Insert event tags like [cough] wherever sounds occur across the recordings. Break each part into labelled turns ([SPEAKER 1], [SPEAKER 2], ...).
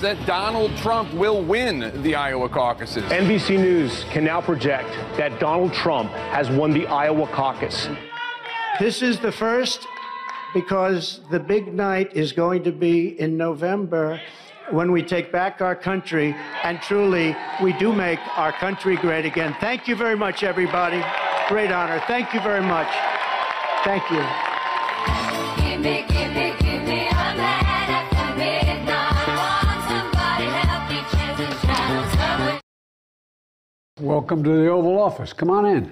[SPEAKER 1] that Donald Trump will win the Iowa caucuses. NBC News can now project that Donald Trump has won the Iowa caucus.
[SPEAKER 2] This is the first because the big night is going to be in November when we take back our country and truly we do make our country great again. Thank you very much, everybody.
[SPEAKER 3] Great honor. Thank you very much. Thank you. Give me, give me.
[SPEAKER 1] Welcome to the Oval Office. Come on in.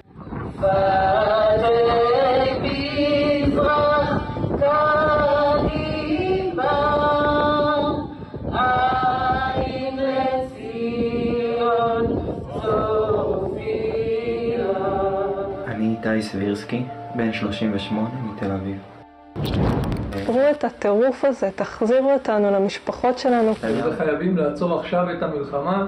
[SPEAKER 3] אני איתי סבירסקי, בן 38 מתל אביב.
[SPEAKER 4] תעצרו את הטירוף הזה, תחזירו אותנו למשפחות שלנו.
[SPEAKER 1] חייבים לעצור עכשיו את המלחמה.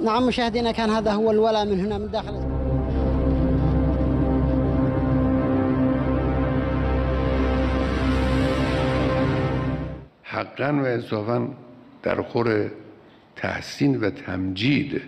[SPEAKER 5] نعم مشاهدينا كان هذا هو الولاء من هنا من
[SPEAKER 1] داخل
[SPEAKER 2] حقا و انصافا در خور تحسین و تمجید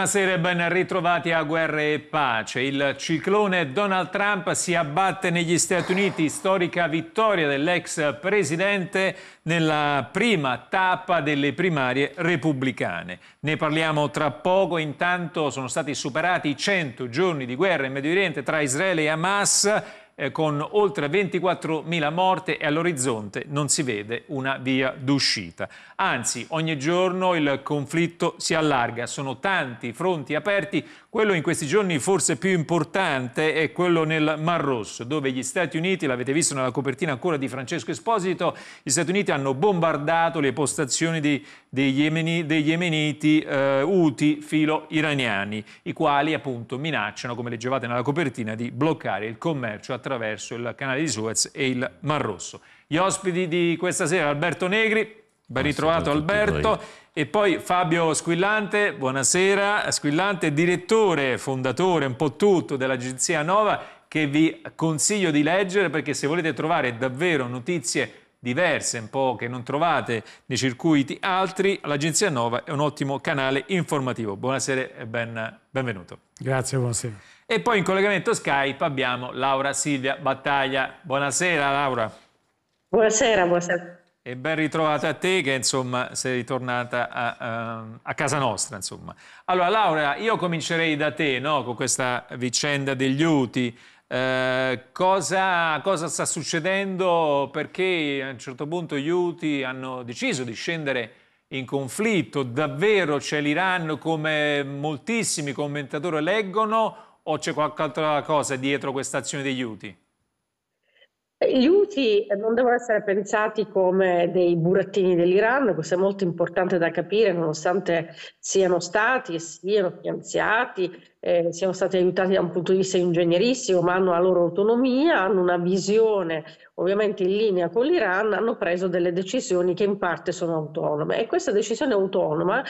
[SPEAKER 5] Buonasera e ben ritrovati a Guerra e Pace. Il ciclone Donald Trump si abbatte negli Stati Uniti, storica vittoria dell'ex presidente nella prima tappa delle primarie repubblicane. Ne parliamo tra poco, intanto sono stati superati i 100 giorni di guerra in Medio Oriente tra Israele e Hamas eh, con oltre 24.000 morte e all'orizzonte non si vede una via d'uscita. Anzi, ogni giorno il conflitto si allarga, sono tanti fronti aperti, quello in questi giorni forse più importante è quello nel Mar Rosso, dove gli Stati Uniti, l'avete visto nella copertina ancora di Francesco Esposito, gli Stati Uniti hanno bombardato le postazioni di, degli, Yemeni, degli, yemeniti eh, uti filo iraniani, i quali appunto minacciano, come leggevate nella copertina, di bloccare il commercio attraverso attraverso il canale di Suez e il Mar Rosso. Gli ospiti di questa sera, Alberto Negri, ben ritrovato Alberto, e poi Fabio Squillante, buonasera, Squillante, direttore, fondatore, un po' tutto dell'agenzia Nova, che vi consiglio di leggere perché se volete trovare davvero notizie diverse, un po' che non trovate nei circuiti altri, l'Agenzia Nova è un ottimo canale informativo. Buonasera e ben, benvenuto.
[SPEAKER 1] Grazie, buonasera.
[SPEAKER 5] E poi in collegamento Skype abbiamo Laura Silvia Battaglia. Buonasera Laura. Buonasera, buonasera. E ben ritrovata a te che insomma sei ritornata a, ehm, a, casa nostra. Insomma. Allora Laura, io comincerei da te no? con questa vicenda degli UTI. Eh, cosa, cosa, sta succedendo? Perché a un certo punto gli UTI hanno deciso di scendere in conflitto? Davvero c'è l'Iran come moltissimi commentatori leggono? o c'è qualche altra cosa dietro questa azione degli UTI?
[SPEAKER 4] Gli UTI non devono essere pensati come dei burattini dell'Iran, questo è molto importante da capire, nonostante siano stati e siano finanziati eh, siano stati aiutati da un punto di vista ingegneristico, ma hanno la loro autonomia, hanno una visione ovviamente in linea con l'Iran, hanno preso delle decisioni che in parte sono autonome. E questa decisione autonoma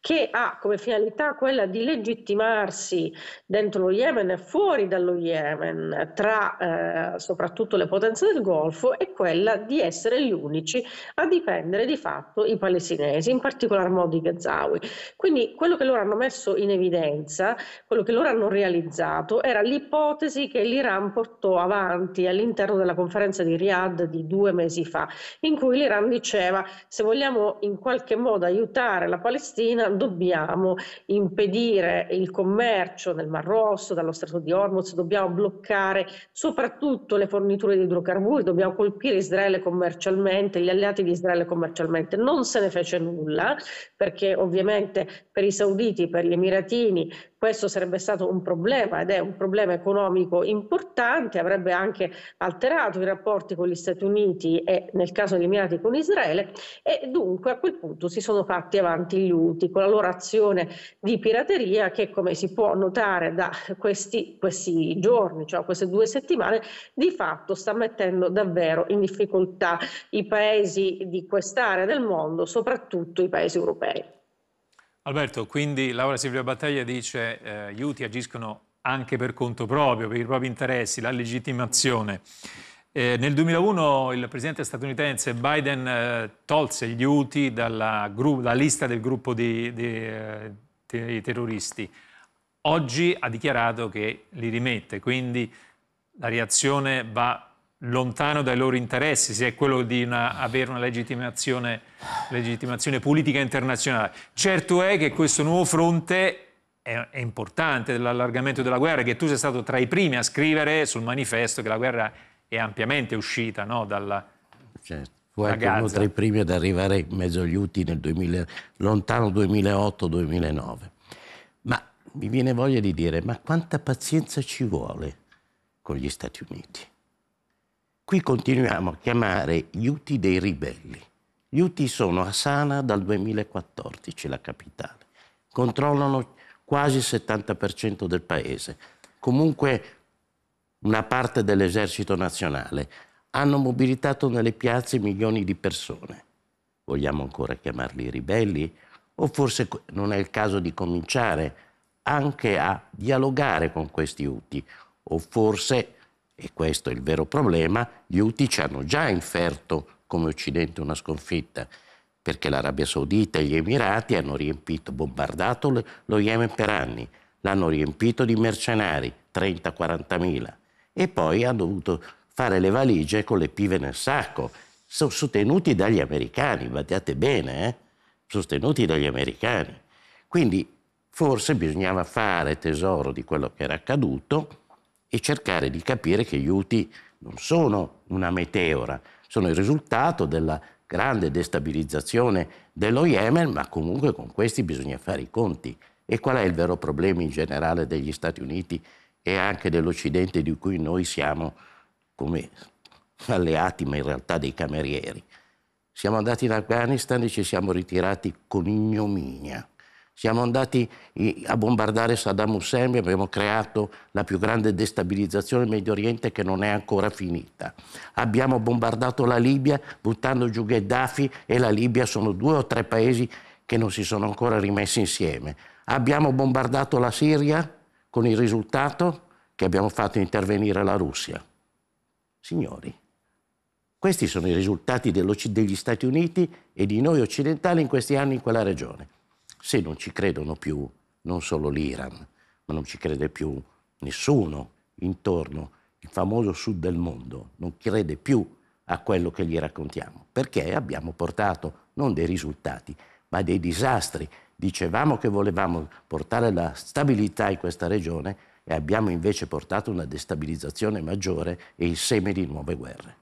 [SPEAKER 4] che ha come finalità quella di legittimarsi dentro lo Yemen e fuori dallo Yemen, tra eh, soprattutto le potenze del Golfo, è quella di essere gli unici a dipendere di fatto i palestinesi, in particolar modo i Gazawi. Quindi quello che loro hanno messo in evidenza, quello che loro hanno realizzato era l'ipotesi che l'Iran portò avanti all'interno della conferenza di Riyadh di due mesi fa, in cui l'Iran diceva se vogliamo in qualche modo aiutare la Palestina dobbiamo impedire il commercio nel Mar Rosso, dallo Stato di Hormuz, dobbiamo bloccare soprattutto le forniture di idrocarburi, dobbiamo colpire Israele commercialmente, gli alleati di Israele commercialmente. Non se ne fece nulla perché ovviamente per i sauditi, per gli emiratini, questo sarebbe stato un problema ed è un problema economico importante, avrebbe anche alterato i rapporti con gli Stati Uniti e nel caso eliminati con Israele e dunque a quel punto si sono fatti avanti gli UTI con la loro azione di pirateria che come si può notare da questi, questi giorni, cioè queste due settimane, di fatto sta mettendo davvero in difficoltà i paesi di quest'area del mondo, soprattutto i paesi europei.
[SPEAKER 5] Alberto, quindi Laura Silvia Battaglia dice che eh, gli UTI agiscono anche per conto proprio, per i propri interessi, la legittimazione. Eh, nel 2001 il presidente statunitense Biden eh, tolse gli UTI dalla, dalla lista del gruppo di, di, eh, terroristi. Oggi ha dichiarato che li rimette, quindi la reazione va lontano dai loro interessi, se è quello di una, avere una legittimazione, legittimazione, politica internazionale. Certo è che questo nuovo fronte è, è importante dell'allargamento della guerra, che tu sei stato tra i primi a scrivere sul manifesto che la guerra è ampiamente uscita no, dalla... Certo. Fu anche uno tra i
[SPEAKER 2] primi ad arrivare in mezzo agli UTI nel 2000, lontano 2008-2009. Ma mi viene voglia di dire, ma quanta pazienza ci vuole con gli Stati Uniti? qui continuiamo a chiamare gli UTI dei ribelli. Gli UTI sono a Sana dal 2014, la capitale. Controllano quasi il 70% del paese, comunque una parte dell'esercito nazionale. Hanno mobilitato nelle piazze milioni di persone. Vogliamo ancora chiamarli ribelli? O forse non è il caso di cominciare anche a dialogare con questi UTI? O forse e questo è il vero problema, gli UTI ci hanno già inferto come Occidente una sconfitta, perché l'Arabia Saudita e gli Emirati hanno riempito, bombardato lo Yemen per anni, l'hanno riempito di mercenari, 30-40 mila, e poi hanno dovuto fare le valigie con le pive nel sacco, sostenuti dagli americani, badate bene, eh? sostenuti dagli americani. Quindi forse bisognava fare tesoro di quello che era accaduto e cercare di capire che gli UTI non sono una meteora, sono il risultato della grande destabilizzazione dello Yemen, ma comunque con questi bisogna fare i conti. E qual è il vero problema in generale degli Stati Uniti e anche dell'Occidente di cui noi siamo come alleati, ma in realtà dei camerieri? Siamo andati in Afghanistan e ci siamo ritirati con ignominia. Siamo andati a bombardare Saddam Hussein, e abbiamo creato la più grande destabilizzazione del Medio Oriente che non è ancora finita. Abbiamo bombardato la Libia buttando giù Gheddafi e la Libia sono due o tre paesi che non si sono ancora rimessi insieme. Abbiamo bombardato la Siria con il risultato che abbiamo fatto intervenire la Russia. Signori, questi sono i risultati degli Stati Uniti e di noi occidentali in questi anni in quella regione se non ci credono più non solo l'Iran, ma non ci crede più nessuno intorno, il famoso sud del mondo non crede più a quello che gli raccontiamo, perché abbiamo portato non dei risultati, ma dei disastri. Dicevamo che volevamo portare la stabilità in questa regione e abbiamo invece portato una destabilizzazione maggiore e il seme di nuove
[SPEAKER 5] guerre.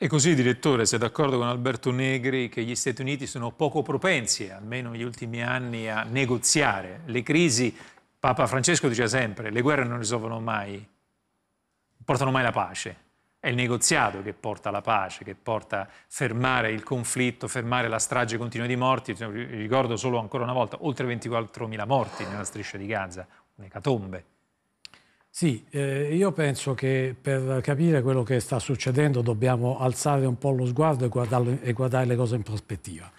[SPEAKER 5] E così, direttore, sei d'accordo con Alberto Negri che gli Stati Uniti sono poco propensi, almeno negli ultimi anni, a negoziare le crisi? Papa Francesco diceva sempre, le guerre non risolvono mai, non portano mai la pace. È il negoziato che porta alla pace, che porta a fermare il conflitto, fermare la strage continua di morti. Ricordo solo ancora una volta, oltre 24.000 morti nella striscia di Gaza, un'ecatombe.
[SPEAKER 1] Sì, eh, io penso che per capire quello che sta succedendo dobbiamo alzare un po' lo sguardo e, e guardare le cose in prospettiva.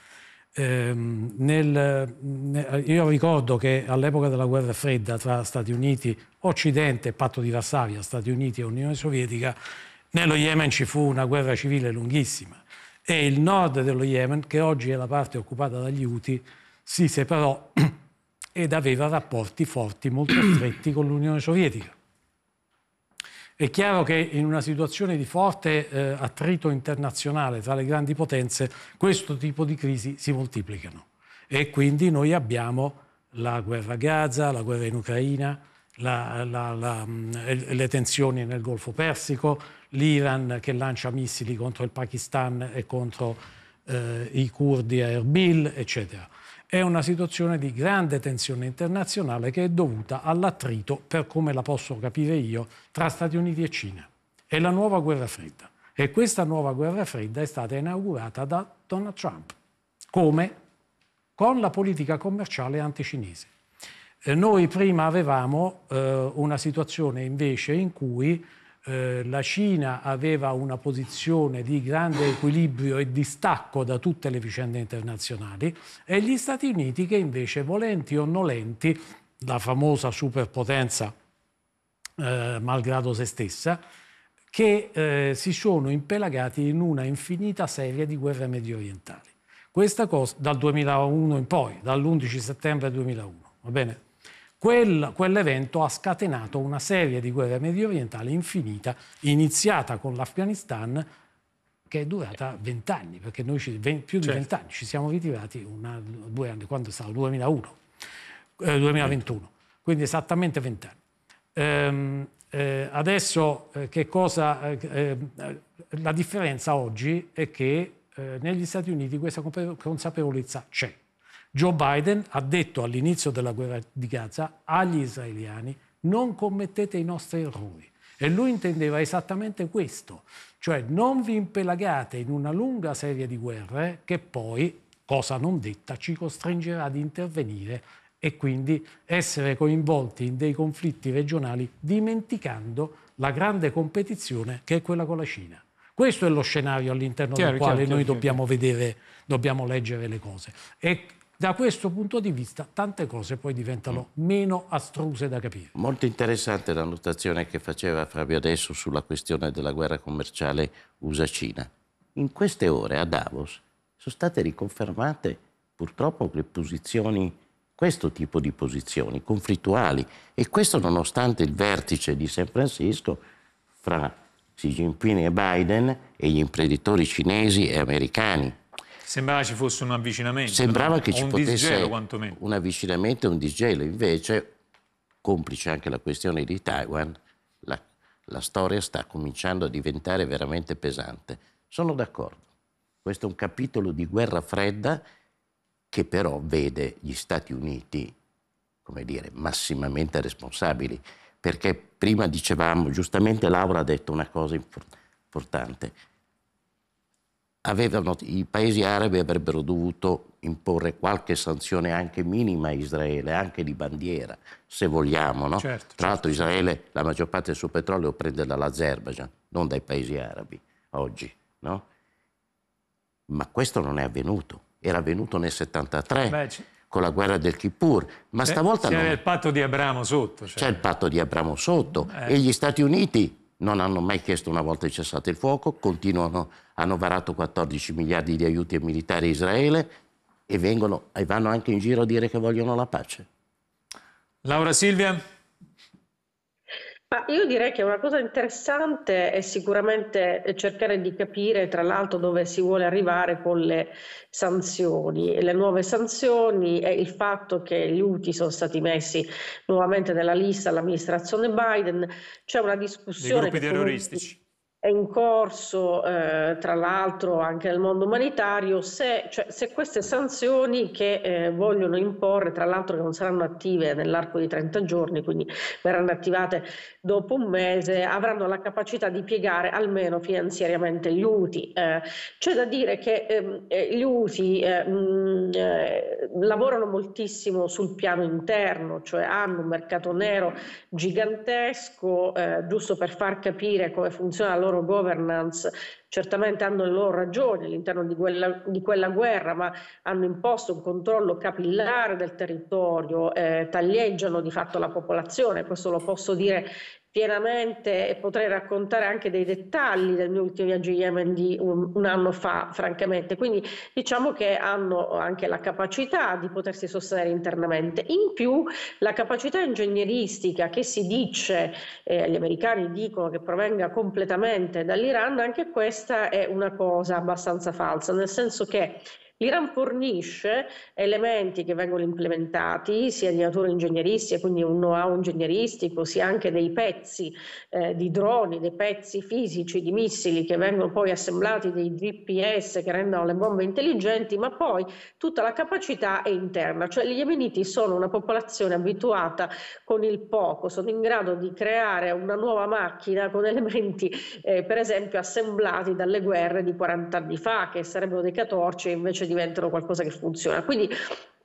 [SPEAKER 1] Eh, nel, ne, io ricordo che all'epoca della guerra fredda tra Stati Uniti, Occidente, Patto di Varsavia, Stati Uniti e Unione Sovietica, nello Yemen ci fu una guerra civile lunghissima e il nord dello Yemen, che oggi è la parte occupata dagli Houthi, si separò [clears throat] ed aveva rapporti forti, molto [clears throat] stretti con l'Unione Sovietica. È chiaro che in una situazione di forte eh, attrito internazionale tra le grandi potenze questo tipo di crisi si moltiplicano e quindi noi abbiamo la guerra a Gaza, la guerra in Ucraina, la, la, la, mm, le tensioni nel Golfo Persico, l'Iran che lancia missili contro il Pakistan e contro eh, i curdi a Erbil, eccetera è una situazione di grande tensione internazionale che è dovuta all'attrito, per come la posso capire io, tra Stati Uniti e Cina. È la nuova guerra fredda. E questa nuova guerra fredda è stata inaugurata da Donald Trump. Come? Con la politica commerciale anticinese. Eh, noi prima avevamo eh, una situazione invece in cui eh, la Cina aveva una posizione di grande equilibrio e distacco da tutte le vicende internazionali e gli Stati Uniti che invece, volenti o nolenti, la famosa superpotenza eh, malgrado se stessa, che eh, si sono impelagati in una infinita serie di guerre medio orientali. Questa cosa dal 2001 in poi, dall'11 settembre 2001, va bene? Quel, quell'evento ha scatenato una serie di guerre medio orientali infinita, iniziata con l'Afghanistan, che è durata vent'anni, perché noi ci, 20, più di certo. vent'anni certo. ci siamo ritirati una, due anni, quando è stato? 2001, eh, 2021, quindi esattamente vent'anni. Ehm, eh, adesso eh, che cosa... Eh, eh, la differenza oggi è che eh, negli Stati Uniti questa consapevolezza c'è. Joe Biden ha detto all'inizio della guerra di Gaza agli israeliani non commettete i nostri errori. E lui intendeva esattamente questo, cioè non vi impelagate in una lunga serie di guerre che poi, cosa non detta, ci costringerà ad intervenire e quindi essere coinvolti in dei conflitti regionali dimenticando la grande competizione che è quella con la Cina. Questo è lo scenario all'interno del quale chiaro, noi chiaro, dobbiamo, chiaro. Vedere, dobbiamo leggere le cose. E da questo punto di vista tante cose poi diventano mm. meno astruse da
[SPEAKER 2] capire. Molto interessante la notazione che faceva Fabio adesso sulla questione della guerra commerciale USA-Cina. In queste ore a Davos sono state riconfermate purtroppo le posizioni questo tipo di posizioni conflittuali e questo nonostante il vertice di San Francisco fra Xi Jinping e Biden e gli imprenditori cinesi e americani.
[SPEAKER 5] Sembrava ci fosse un avvicinamento. Sembrava no? che ci un potesse disgelo, quantomeno.
[SPEAKER 2] un avvicinamento e un disgelo. Invece, complice anche la questione di Taiwan, la, la storia sta cominciando a diventare veramente pesante. Sono d'accordo. Questo è un capitolo di guerra fredda che però vede gli Stati Uniti, come dire, massimamente responsabili. Perché prima dicevamo, giustamente Laura ha detto una cosa importante, avevano, i paesi arabi avrebbero dovuto imporre qualche sanzione anche minima a Israele, anche di bandiera, se vogliamo. No? Certo, Tra l'altro certo. Israele la maggior parte del suo petrolio prende dall'Azerbaijan, non dai paesi arabi oggi. No? Ma questo non è avvenuto, era avvenuto nel 73. Beh, con la guerra del Kippur, ma Beh, stavolta c'era non... il
[SPEAKER 5] patto di Abramo sotto. Cioè... C'è
[SPEAKER 2] il patto di Abramo sotto eh. e gli Stati Uniti non hanno mai chiesto una volta il cessate il fuoco, continuano, hanno varato 14 miliardi di aiuti militari a Israele e, vengono, e vanno anche in giro a dire che vogliono la pace.
[SPEAKER 5] Laura Silvia.
[SPEAKER 4] Ma io direi che una cosa interessante è sicuramente cercare di capire, tra l'altro, dove si vuole arrivare con le sanzioni. Le nuove sanzioni e il fatto che gli UTI sono stati messi nuovamente nella lista all'amministrazione Biden. C'è una discussione. Dei gruppi terroristici è in corso, eh, tra l'altro, anche nel mondo umanitario, se, cioè, se queste sanzioni che eh, vogliono imporre, tra l'altro che non saranno attive nell'arco di 30 giorni, quindi verranno attivate dopo un mese, avranno la capacità di piegare almeno finanziariamente gli UTI. Eh, c'è da dire che ehm, eh, gli UTI mh, eh, mm, eh, lavorano moltissimo sul piano interno, cioè hanno un mercato nero gigantesco, giusto per far capire come funziona la loro loro governance certamente hanno le loro ragioni all'interno di quella, di quella guerra, ma hanno imposto un controllo capillare del territorio, eh, taglieggiano di fatto la popolazione, questo lo posso dire pienamente e potrei raccontare anche dei dettagli del mio ultimo viaggio in Yemen di un, un, anno fa, francamente. Quindi diciamo che hanno anche la capacità di potersi sostenere internamente. In più la capacità ingegneristica che si dice, eh, gli americani dicono che provenga completamente dall'Iran, anche questa questa è una cosa abbastanza falsa, nel senso che L'Iran fornisce elementi che vengono implementati sia di natura ingegneristica, quindi un know-how ingegneristico, sia anche dei pezzi eh, di droni, dei pezzi fisici di missili che vengono poi assemblati, dei GPS che rendono le bombe intelligenti, ma poi tutta la capacità è interna, cioè gli yemeniti sono una popolazione abituata con il poco, sono in grado di creare una nuova macchina con elementi eh, per esempio assemblati dalle guerre di 40 anni fa che sarebbero dei 14 invece diventano qualcosa che funziona. Quindi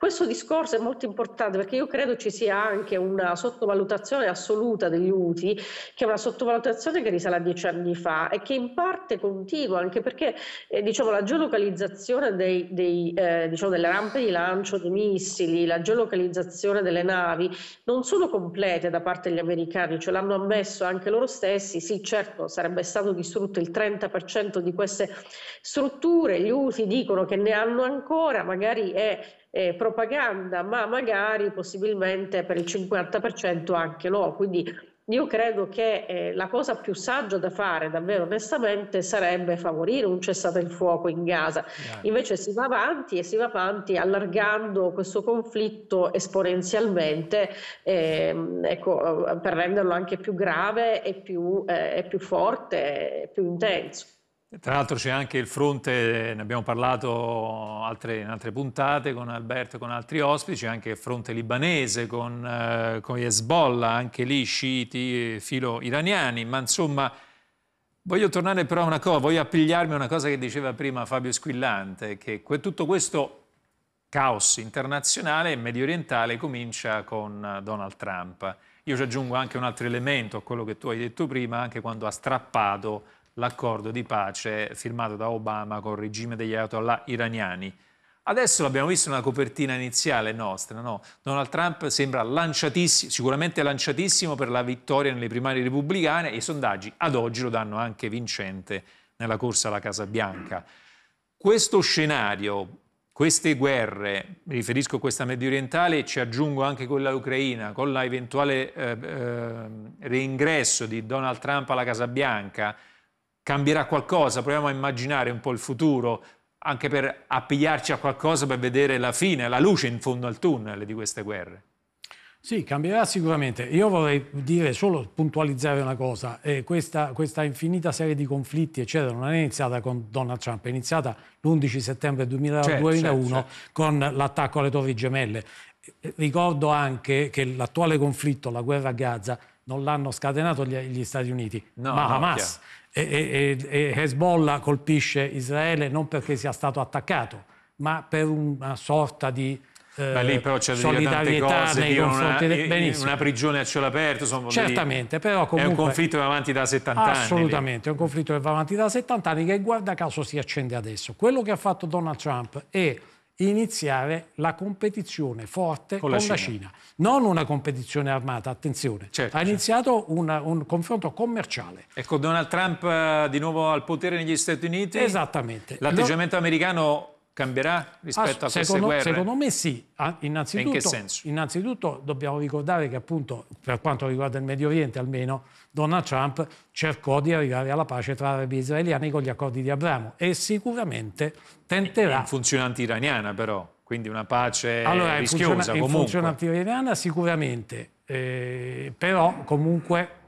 [SPEAKER 4] questo discorso è molto importante perché io credo ci sia anche una sottovalutazione assoluta degli UTI, che è una sottovalutazione che risale a dieci anni fa e che in parte continua, anche perché eh, diciamo, la geolocalizzazione dei, dei, eh, diciamo, delle rampe di lancio dei missili, la geolocalizzazione delle navi non sono complete da parte degli americani, ce l'hanno ammesso anche loro stessi. Sì, certo, sarebbe stato distrutto il 30% di queste strutture, gli UTI dicono che ne hanno ancora, magari è eh, propaganda, ma magari possibilmente per il 50% anche no. Quindi io credo che eh, la cosa più saggia da fare, davvero onestamente, sarebbe favorire un cessate il fuoco in Gaza. Invece si va avanti e si va avanti allargando questo conflitto esponenzialmente eh, ecco, per renderlo anche più grave e più, eh, più forte e più intenso.
[SPEAKER 5] Tra l'altro c'è anche il fronte, ne abbiamo parlato altre, in altre puntate con Alberto e con altri ospiti, c'è anche il fronte libanese con, eh, con Hezbollah, anche lì sciiti, filo iraniani, ma insomma voglio tornare però a una cosa, voglio appigliarmi a una cosa che diceva prima Fabio Squillante, che que tutto questo caos internazionale e medio orientale comincia con Donald Trump. Io ci aggiungo anche un altro elemento a quello che tu hai detto prima, anche quando ha strappato l'accordo di pace firmato da Obama col regime degli Ayatollah iraniani. Adesso l'abbiamo visto nella copertina iniziale nostra, no? Donald Trump sembra lanciatissimo, sicuramente lanciatissimo per la vittoria nelle primarie repubblicane e i sondaggi ad oggi lo danno anche vincente nella corsa alla Casa Bianca. Questo scenario, queste guerre, mi riferisco a questa medio orientale e ci aggiungo anche quella ucraina, con l'eventuale eh, eh, reingresso di Donald Trump alla Casa Bianca, cambierà qualcosa, proviamo a immaginare un po' il futuro, anche per appigliarci a qualcosa, per vedere la fine, la luce in fondo al tunnel di queste guerre.
[SPEAKER 1] Sì, cambierà sicuramente. Io vorrei dire solo puntualizzare una cosa. Eh, questa, questa, infinita serie di conflitti, eccetera, non è iniziata con Donald Trump, è iniziata l'11 settembre 2000, certo, 2001 certo, certo. con l'attacco alle Torri Gemelle. Ricordo anche che l'attuale conflitto, la guerra a Gaza, non l'hanno scatenato gli, gli Stati Uniti, no, ma Hamas. e, e, e Hezbollah colpisce Israele non perché sia stato attaccato, ma per una sorta di... Eh, Beh, lì però c'è solidarietà cose, nei confronti una, del, una
[SPEAKER 5] prigione a cielo aperto sono certamente però comunque, è un conflitto che va avanti da 70 assolutamente, anni assolutamente
[SPEAKER 1] è un conflitto che va avanti da 70 anni che guarda caso si accende adesso quello che ha fatto Donald Trump è iniziare la competizione forte con la, con Cina. la Cina. Non una competizione armata, attenzione. Certo, ha certo. iniziato certo. una, un confronto commerciale.
[SPEAKER 5] E con Donald Trump eh, di nuovo al potere negli Stati Uniti. Esattamente. L'atteggiamento Lo... americano cambierà rispetto ah, a queste secondo, guerre? Secondo me sì. Ah, innanzitutto, in che senso?
[SPEAKER 1] Innanzitutto dobbiamo ricordare che appunto, per quanto riguarda il Medio Oriente almeno, Donald Trump cercò di arrivare alla pace tra arabi e israeliani con gli accordi di Abramo e sicuramente
[SPEAKER 5] tenterà... In funzionante iraniana però, quindi una pace allora, rischiosa in funziona, comunque. In funzionante
[SPEAKER 1] iraniana sicuramente,
[SPEAKER 5] eh,
[SPEAKER 1] però comunque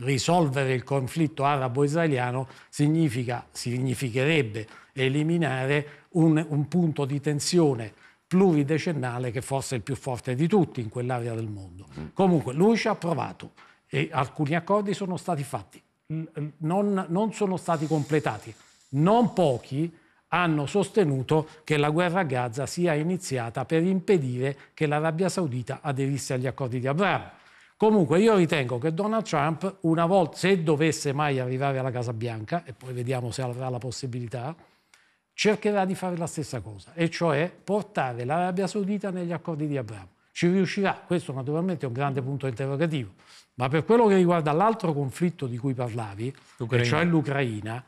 [SPEAKER 1] risolvere il conflitto arabo-israeliano significherebbe eliminare un, un punto di tensione pluridecennale che fosse il più forte di tutti in quell'area del mondo. Mm. Comunque lui ci ha provato e alcuni accordi sono stati fatti, non, non sono stati completati. Non pochi hanno sostenuto che la guerra a Gaza sia iniziata per impedire che l'Arabia Saudita aderisse agli accordi di Abramo. Comunque io ritengo che Donald Trump, una volta, se dovesse mai arrivare alla Casa Bianca, e poi vediamo se avrà la possibilità, cercherà di fare la stessa cosa, e cioè portare l'Arabia Saudita negli accordi di Abramo. Ci riuscirà? Questo naturalmente è un grande punto interrogativo, ma per quello che riguarda l'altro conflitto di cui parlavi, cioè l'Ucraina,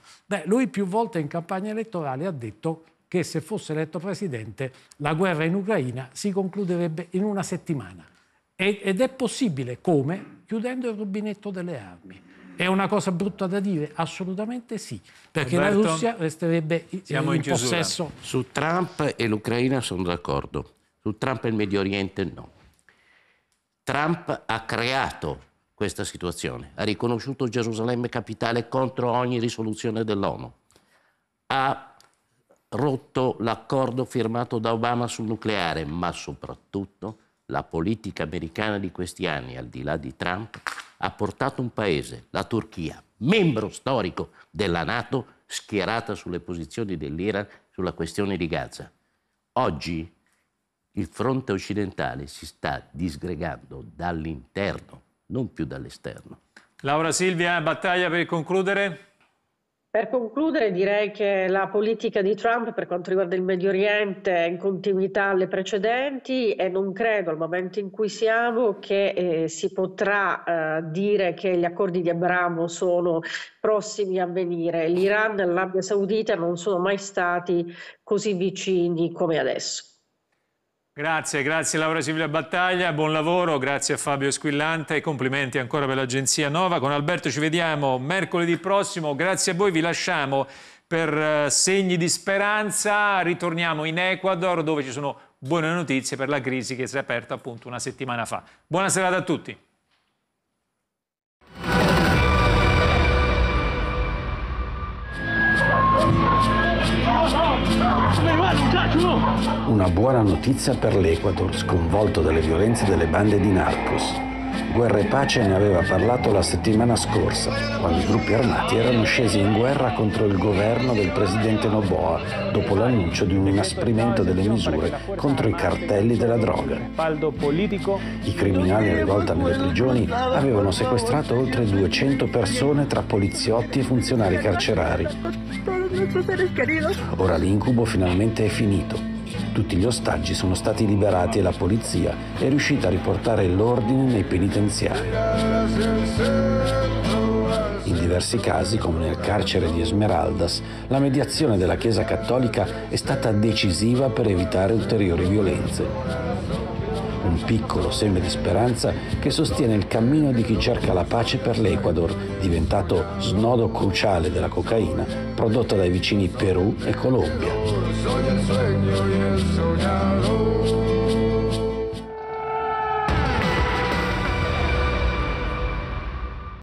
[SPEAKER 1] lui più volte in campagna elettorale ha detto che se fosse eletto presidente la guerra in Ucraina si concluderebbe in una settimana. Ed è possibile come? Chiudendo il rubinetto delle armi. È una cosa brutta da dire? Assolutamente sì,
[SPEAKER 2] perché Roberto, la Russia
[SPEAKER 1] resterebbe eh, in, in possesso.
[SPEAKER 2] Su Trump e l'Ucraina sono d'accordo, su Trump e il Medio Oriente no. Trump ha creato questa situazione, ha riconosciuto Gerusalemme capitale contro ogni risoluzione dell'ONU, ha rotto l'accordo firmato da Obama sul nucleare, ma soprattutto la politica americana di questi anni, al di là di Trump, ha portato un paese, la Turchia, membro storico della Nato, schierata sulle posizioni dell'Iran sulla questione di Gaza. Oggi il fronte occidentale si sta disgregando dall'interno,
[SPEAKER 5] non più dall'esterno. Laura Silvia, battaglia per concludere?
[SPEAKER 4] Per concludere direi che la politica di Trump per quanto riguarda il Medio Oriente è in continuità alle precedenti e non credo al momento in cui siamo che eh, si potrà eh, dire che gli accordi di Abramo sono prossimi a venire. L'Iran e l'Arabia Saudita non sono mai stati così vicini come adesso.
[SPEAKER 5] Grazie, grazie Laura Civile Battaglia, buon lavoro, grazie a Fabio Squillante e complimenti ancora per l'agenzia Nova. Con Alberto ci vediamo mercoledì prossimo, grazie a voi vi lasciamo per eh, segni di speranza, ritorniamo in Ecuador dove ci sono buone notizie per la crisi che si è aperta appunto una settimana fa. Buona serata a tutti.
[SPEAKER 3] Una buona notizia per l'Ecuador, sconvolto dalle violenze delle bande di narcos. Guerra e Pace ne aveva parlato la settimana scorsa, quando i gruppi armati erano scesi in guerra contro il governo del presidente Noboa dopo l'annuncio di un inasprimento delle misure contro i cartelli della droga. I criminali in rivolta nelle prigioni avevano sequestrato oltre 200 persone tra poliziotti e funzionari carcerari. Ora l'incubo finalmente è finito tutti gli ostaggi sono stati liberati e la polizia è riuscita a riportare l'ordine nei penitenziari. In diversi casi, come nel carcere di Esmeraldas, la mediazione della Chiesa Cattolica è stata decisiva per evitare ulteriori violenze un piccolo seme di speranza che sostiene il cammino di chi cerca la pace per l'Ecuador, diventato snodo cruciale della cocaina prodotta dai vicini Perù e
[SPEAKER 4] Colombia.